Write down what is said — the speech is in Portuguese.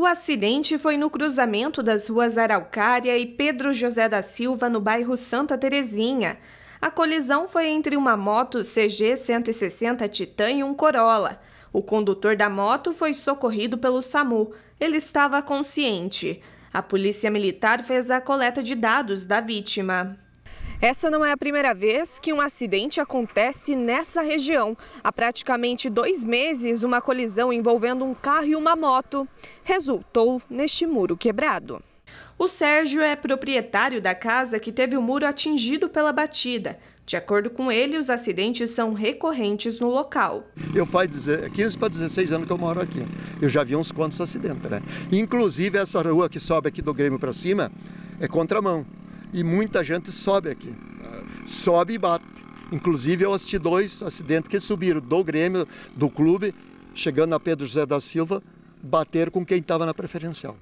O acidente foi no cruzamento das ruas Araucária e Pedro José da Silva, no bairro Santa Terezinha. A colisão foi entre uma moto CG 160 Titan e um Corolla. O condutor da moto foi socorrido pelo SAMU. Ele estava consciente. A polícia militar fez a coleta de dados da vítima. Essa não é a primeira vez que um acidente acontece nessa região. Há praticamente dois meses, uma colisão envolvendo um carro e uma moto resultou neste muro quebrado. O Sérgio é proprietário da casa que teve o muro atingido pela batida. De acordo com ele, os acidentes são recorrentes no local. Eu faz 15 para 16 anos que eu moro aqui. Eu já vi uns quantos acidentes, né? Inclusive essa rua que sobe aqui do Grêmio para cima é contramão e muita gente sobe aqui. Sobe e bate. Inclusive eu assisti dois acidentes que subiram do Grêmio, do clube, chegando a Pedro José da Silva, bater com quem estava na preferencial.